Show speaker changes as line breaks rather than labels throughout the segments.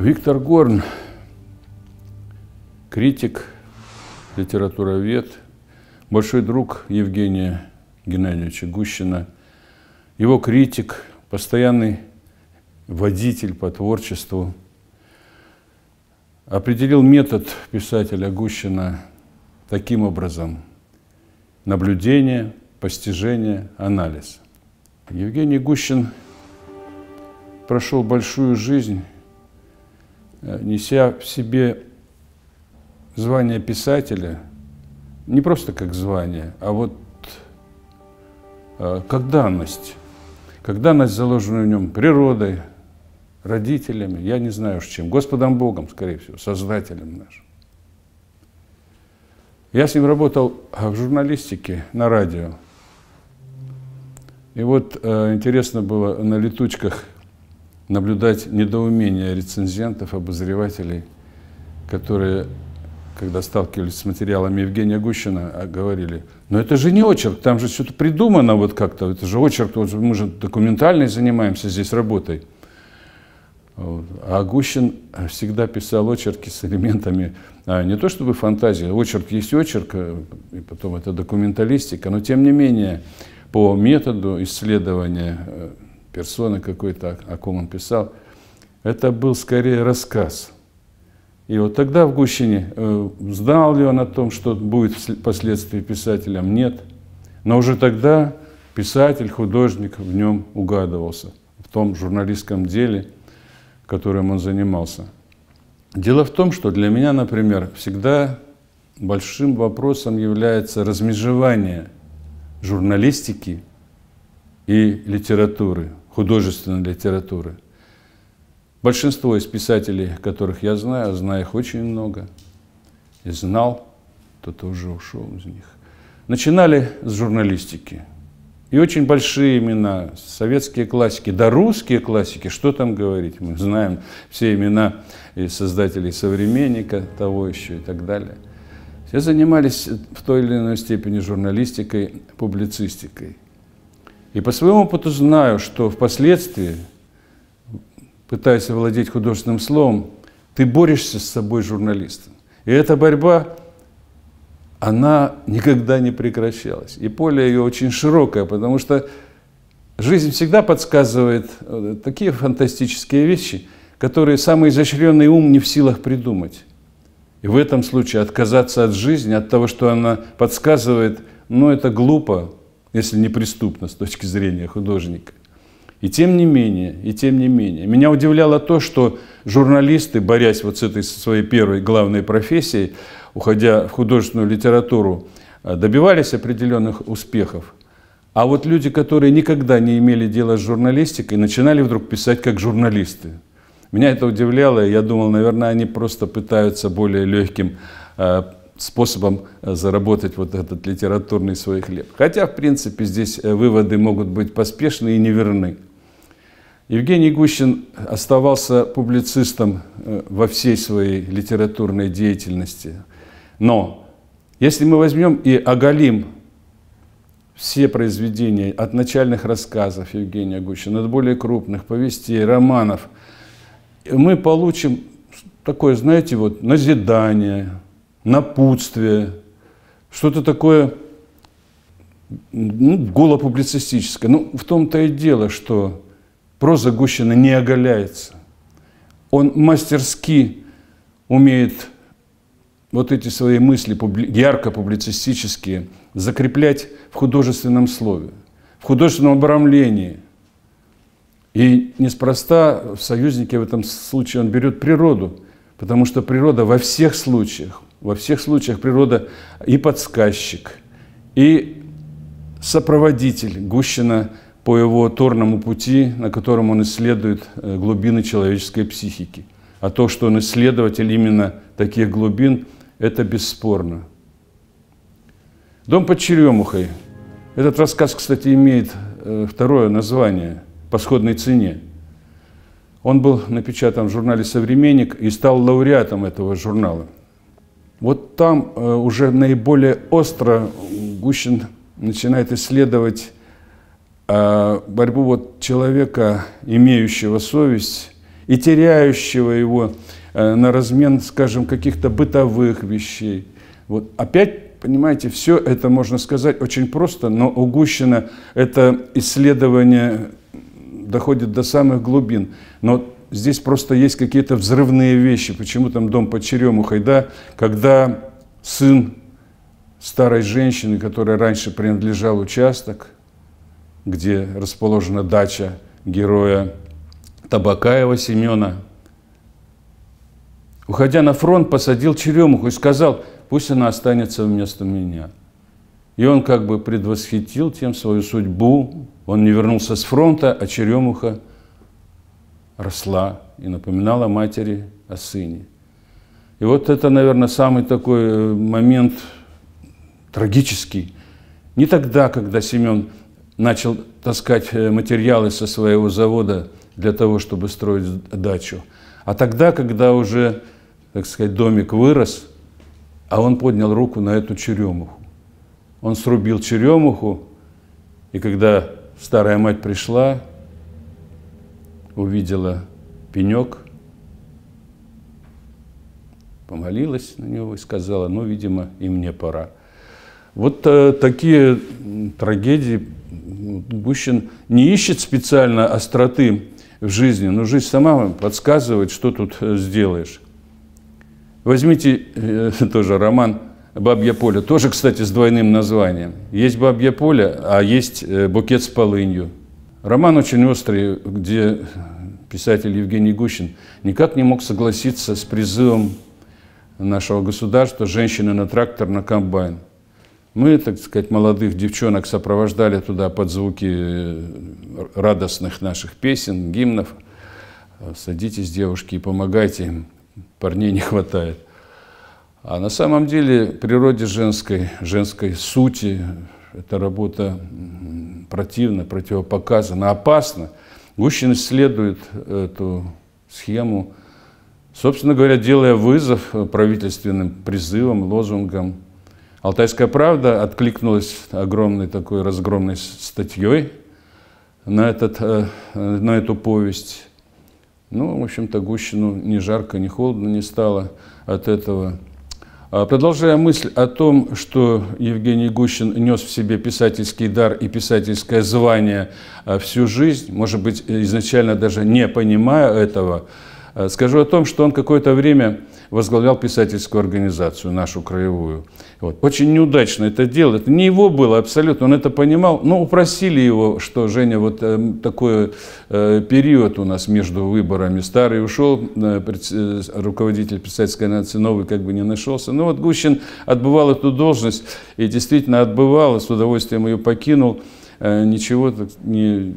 Виктор Горн, критик, литературовед, большой друг Евгения Геннадьевича Гущина, его критик, постоянный водитель по творчеству, определил метод писателя Гущина таким образом. Наблюдение, постижение, анализ. Евгений Гущин прошел большую жизнь Э, неся в себе звание писателя, не просто как звание, а вот э, как данность, как данность, заложенную в нем природой, родителями, я не знаю уж чем, Господом Богом, скорее всего, Создателем нашим. Я с ним работал э, в журналистике на радио. И вот э, интересно было на летучках наблюдать недоумение рецензентов, обозревателей, которые, когда сталкивались с материалами Евгения Гущина, а, говорили, но это же не очерк, там же что-то придумано вот как-то, это же очерк, вот мы же документальный занимаемся здесь работой. Вот. А Гущин всегда писал очерки с элементами, а не то чтобы фантазия, очерк есть очерк, э, и потом это документалистика, но тем не менее по методу исследования э, персоны какой-то, о ком он писал. Это был скорее рассказ. И вот тогда в Гущине, э, знал ли он о том, что будет впоследствии писателем, нет. Но уже тогда писатель, художник в нем угадывался, в том журналистском деле, которым он занимался. Дело в том, что для меня, например, всегда большим вопросом является размежевание журналистики и литературы художественной литературы. Большинство из писателей, которых я знаю, а знаю их очень много, и знал, кто-то уже ушел из них. Начинали с журналистики. И очень большие имена, советские классики, да русские классики, что там говорить, мы знаем все имена и создателей «Современника», того еще и так далее. Все занимались в той или иной степени журналистикой, публицистикой. И по своему опыту знаю, что впоследствии, пытаясь овладеть художественным словом, ты борешься с собой журналистом. И эта борьба, она никогда не прекращалась. И поле ее очень широкое, потому что жизнь всегда подсказывает э, такие фантастические вещи, которые самый изощренный ум не в силах придумать. И в этом случае отказаться от жизни, от того, что она подсказывает, ну это глупо, если не преступно с точки зрения художника. И тем не менее, и тем не менее. Меня удивляло то, что журналисты, борясь вот с этой со своей первой главной профессией, уходя в художественную литературу, э, добивались определенных успехов. А вот люди, которые никогда не имели дела с журналистикой, начинали вдруг писать как журналисты. Меня это удивляло, и я думал, наверное, они просто пытаются более легким э, способом э, заработать вот этот литературный свой хлеб. Хотя, в принципе, здесь э, выводы могут быть поспешны и неверны. Евгений Гущин оставался публицистом э, во всей своей литературной деятельности. Но если мы возьмем и оголим все произведения от начальных рассказов Евгения Гущина, от более крупных повестей, романов, мы получим такое, знаете, вот назидание – напутствие, что-то такое ну, голопублицистическое. Ну, в том-то и дело, что проза Гущина не оголяется. Он мастерски умеет вот эти свои мысли ярко публицистические закреплять в художественном слове, в художественном обрамлении. И неспроста в союзнике в этом случае он берет природу, потому что природа во всех случаях во всех случаях природа и подсказчик, и сопроводитель Гущина по его торному пути, на котором он исследует э, глубины человеческой психики. А то, что он исследователь именно таких глубин, это бесспорно. «Дом под Черемухой». Этот рассказ, кстати, имеет э, второе название «По сходной цене». Он был напечатан в журнале «Современник» и стал лауреатом этого журнала – вот там э, уже наиболее остро Гущин начинает исследовать э, борьбу вот человека, имеющего совесть и теряющего его э, на размен, скажем, каких-то бытовых вещей. Вот опять, понимаете, все это можно сказать очень просто, но у Гущина это исследование доходит до самых глубин. Но здесь просто есть какие-то взрывные вещи. Почему там дом под Черемухой, да? Когда сын старой женщины, которая раньше принадлежал участок, где расположена дача героя Табакаева Семена, уходя на фронт, посадил черемуху и сказал, пусть она останется вместо меня. И он как бы предвосхитил тем свою судьбу. Он не вернулся с фронта, а черемуха – росла и напоминала матери о сыне. И вот это, наверное, самый такой э, момент трагический. Не тогда, когда Семен начал таскать э, материалы со своего завода для того, чтобы строить дачу, а тогда, когда уже, так сказать, домик вырос, а он поднял руку на эту черемуху. Он срубил черемуху, и когда старая мать пришла, увидела пенек, помолилась на него и сказала, ну, видимо, и мне пора. Вот э, такие трагедии Гущин не ищет специально остроты в жизни, но жизнь сама подсказывает, что тут э, сделаешь. Возьмите э, тоже роман «Бабье поле», тоже, кстати, с двойным названием. Есть «Бабье поле», а есть э, «Букет с полынью». Роман очень острый, где писатель Евгений Гущин никак не мог согласиться с призывом нашего государства «Женщины на трактор, на комбайн». Мы, так сказать, молодых девчонок сопровождали туда под звуки э, радостных наших песен, гимнов. Садитесь, девушки, и помогайте им. Парней не хватает. А на самом деле природе женской, женской сути, эта работа противна, противопоказана, опасна. Гущин исследует эту схему, собственно говоря, делая вызов правительственным призывам, лозунгам. «Алтайская правда» откликнулась огромной такой разгромной статьей на, этот, э, на эту повесть. Ну, в общем-то, Гущину ни жарко, ни холодно не стало от этого. А, продолжая мысль о том, что Евгений Гущин нес в себе писательский дар и писательское звание а, всю жизнь, может быть, изначально даже не понимая этого, Э, скажу о том, что он какое-то время возглавлял писательскую организацию, нашу краевую. Вот. Очень неудачно это делал. Это не его было абсолютно, он это понимал. Но упросили его, что, Женя, вот э, такой э, период у нас между выборами. Старый ушел, э, э, руководитель писательской нации, новый как бы не нашелся. Ну вот Гущин отбывал эту должность и действительно отбывал, и с удовольствием ее покинул. Э, ничего не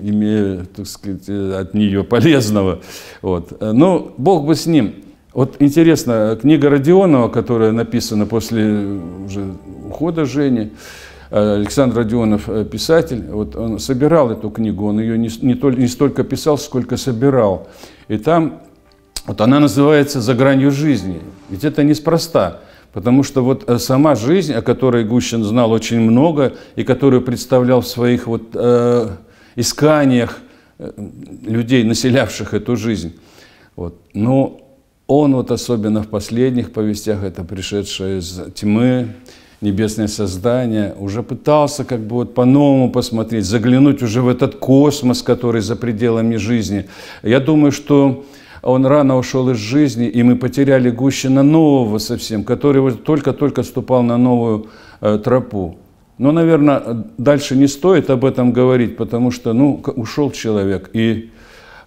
имея, так сказать, э, от нее полезного. Вот. Э, Но ну, Бог бы с ним. Вот интересно, книга Родионова, которая написана после э, уже ухода Жени, Александр Родионов, писатель, вот он собирал эту книгу, он ее не, не, только, не столько писал, сколько собирал. И там, вот она называется «За гранью жизни». Ведь это неспроста, потому что вот сама жизнь, о которой Гущин знал очень много и которую представлял в своих вот... Э, исканиях э, людей, населявших эту жизнь. Вот. Но он вот особенно в последних повестях, это пришедшее из тьмы, небесное создание, уже пытался как бы вот по-новому посмотреть, заглянуть уже в этот космос, который за пределами жизни. Я думаю, что он рано ушел из жизни, и мы потеряли Гущина нового совсем, который вот только-только ступал на новую э, тропу. Но, наверное, дальше не стоит об этом говорить, потому что, ну, ушел человек и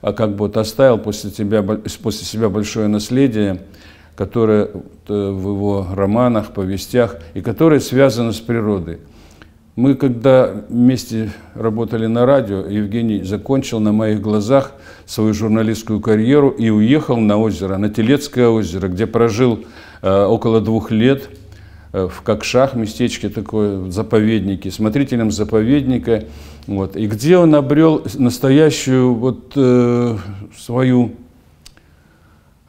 а, как бы вот оставил после, тебя, после себя большое наследие, которое э, в его романах, повестях, и которое связано с природой. Мы когда вместе работали на радио, Евгений закончил на моих глазах свою журналистскую карьеру и уехал на озеро, на Телецкое озеро, где прожил э, около двух лет – Э, в Кокшах, местечке такое, заповеднике, смотрителем заповедника. Вот. И где он обрел настоящую вот э, свою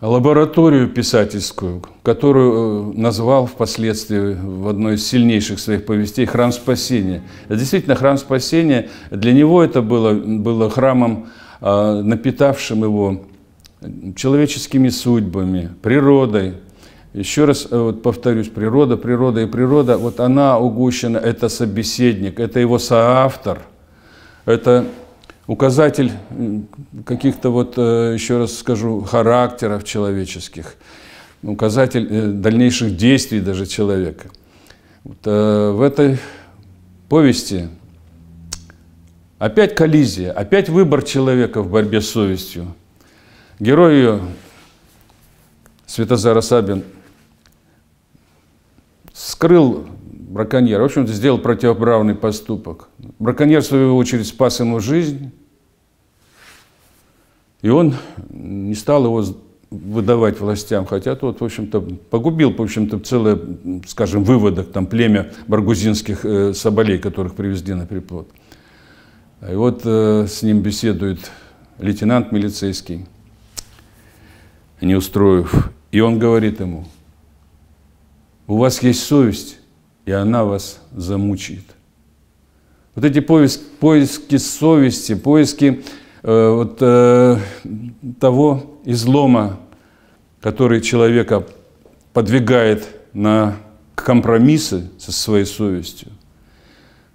лабораторию писательскую, которую э, назвал впоследствии в одной из сильнейших своих повестей «Храм спасения». Действительно, храм спасения, для него это было, было храмом, а, напитавшим его человеческими судьбами, природой, еще раз э, вот, повторюсь, природа, природа и природа, вот она угущена. это собеседник, это его соавтор, это указатель каких-то вот, э, еще раз скажу, характеров человеческих, указатель э, дальнейших действий даже человека. Вот, в этой повести опять коллизия, опять выбор человека в борьбе с совестью. Герой ее Светозара Сабин скрыл браконьера, в общем сделал противоправный поступок. Браконьер, в свою очередь, спас ему жизнь, и он не стал его выдавать властям, хотя тот, в общем-то, погубил, в общем-то, целое, скажем, выводок, там, племя баргузинских э, соболей, которых привезли на приплод. А и вот э, с ним беседует лейтенант милицейский, устроив, и он говорит ему – у вас есть совесть, и она вас замучит. Вот эти поиск, поиски совести, поиски э, вот, э, того излома, который человека подвигает на компромиссы со своей совестью.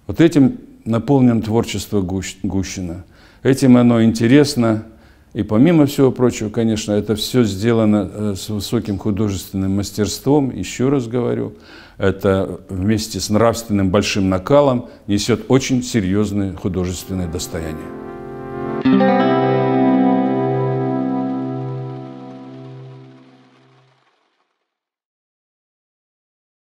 Вот этим наполнен творчество Гущ, Гущина. Этим оно интересно, и помимо всего прочего, конечно, это все сделано э, с высоким художественным мастерством, еще раз говорю, это вместе с нравственным большим накалом несет очень серьезное художественное достояние.